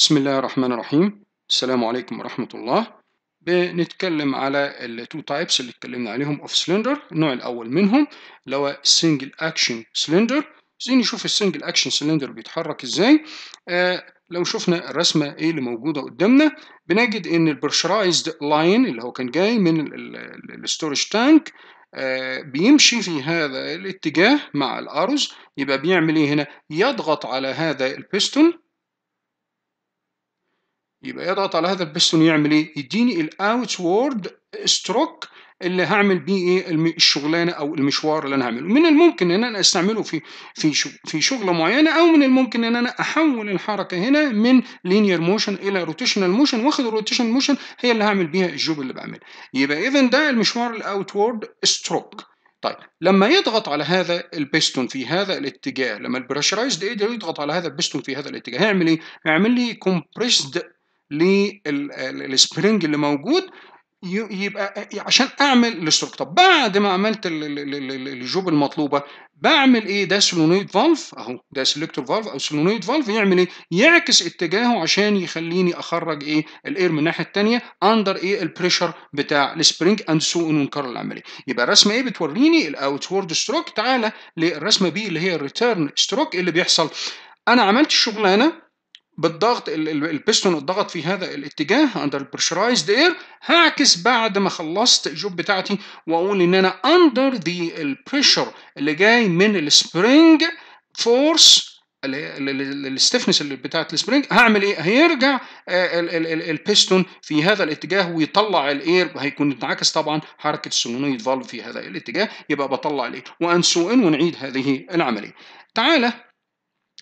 بسم الله الرحمن الرحيم السلام عليكم ورحمة الله بنتكلم على التو تايبس اللي اتكلمنا عليهم اوف سلندر النوع الاول منهم اللي هو السنجل اكشن سلندر عايزين نشوف السنجل اكشن سلندر بيتحرك ازاي آه لو شفنا الرسمه ايه اللي موجوده قدامنا بنجد ان البرشرايزد لاين اللي هو كان جاي من الستورج تانك آه بيمشي في هذا الاتجاه مع الارز يبقى بيعمل ايه هنا يضغط على هذا البيستون يبقى يضغط على هذا البستون يعمل ايه يديني الاوت وورد ستروك اللي هعمل بيه ايه الشغلانه او المشوار اللي انا هعمله من الممكن ان انا استعمله في في في شغله معينه او من الممكن ان انا احول الحركه هنا من لينير موشن الى روتيشنال موشن واخد الروتيشنال موشن هي اللي هعمل بيها الجوب اللي بعمله يبقى اذا ده المشوار الاوت وورد ستروك طيب لما يضغط على هذا البستون في هذا الاتجاه لما البريشرايزد ايدر يضغط على هذا البستون في هذا الاتجاه هيعمل ايه؟ هيعمل لي كومبريسد للسبرينج اللي موجود يبقى عشان اعمل الاستروك طب بعد ما عملت الجوب المطلوبه بعمل ايه ده سولونويد فالف اهو ده سلكتور فالف او سولونويد فالف يعمل ايه يعكس اتجاهه عشان يخليني اخرج ايه الاير من الناحيه الثانيه اندر ايه البريشر بتاع السبرينج اند سو ان ونكرر العمليه يبقى الرسمه ايه بتوريني وورد ستروك تعالى للرسمه بي اللي هي الريتيرن ستروك اللي بيحصل انا عملت الشغلانه بالضغط البستون اتضغط في هذا الاتجاه اندر بريشرايزد اير هعكس بعد ما خلصت الجوب بتاعتي واقول ان انا اندر ذا البريشر اللي جاي من السبرينج فورس الستفنس اللي بتاعت السبرينج هعمل ايه هيرجع آه، البستون في هذا الاتجاه ويطلع الاير هيكون انعكس طبعا حركه السولنويد فالف في هذا الاتجاه يبقى بطلع الاير وانسو ان ونعيد هذه العمليه تعالى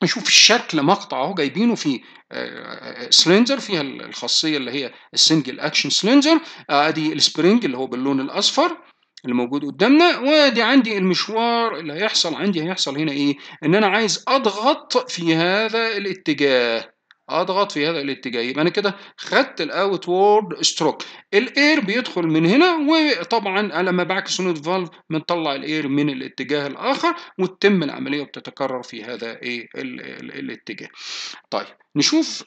نشوف الشكل مقطع اهو جايبينه في آه، آه، آه، سلندر فيها الخاصيه اللي هي السنجل اكشن سلندر ادي السبرينج اللي هو باللون الاصفر اللي موجود قدامنا وادي عندي المشوار اللي هيحصل عندي هيحصل هنا ايه ان انا عايز اضغط في هذا الاتجاه اضغط آه، في هذا الاتجاه يبقى انا كده خدت الاوت وورد ستروك الاير بيدخل من هنا وطبعا لما بعكس نوت فالف بنطلع الاير من الاتجاه الاخر وتتم العمليه وبتتكرر في هذا ايه الاتجاه طيب نشوف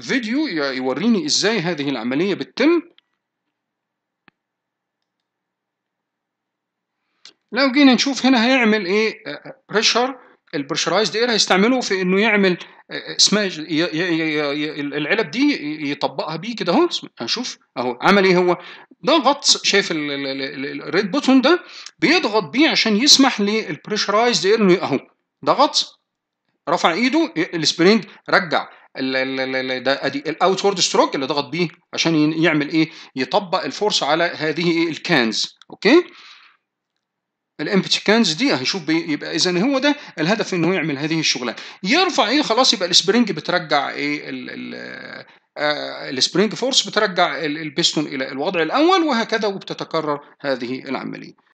فيديو يوريني ازاي هذه العمليه بتتم لو جينا نشوف هنا هيعمل ايه بريشر البريشرايزد اير هيستعمله في انه يعمل اسمها العلب دي يطبقها بيه كده اهو هنشوف اهو عمل ايه هو ضغط شايف الريد بوتون ده بيضغط بيه عشان يسمح للبريشرايزد اير انه اهو ضغط رفع ايده السبرينج رجع ده ادي الاوتورد ستروك اللي ضغط بيه عشان يعمل ايه يطبق الفورس على هذه ايه، الكانز اوكي الامبتي كانز دي هنشوف يبقى اذا هو ده الهدف انه يعمل هذه الشغلانه يرفع ايه خلاص يبقى السبرينج بترجع ايه الـ ال السبرينج فورس آه، بترجع البيستون الى الوضع الاول وهكذا وبتتكرر هذه العمليه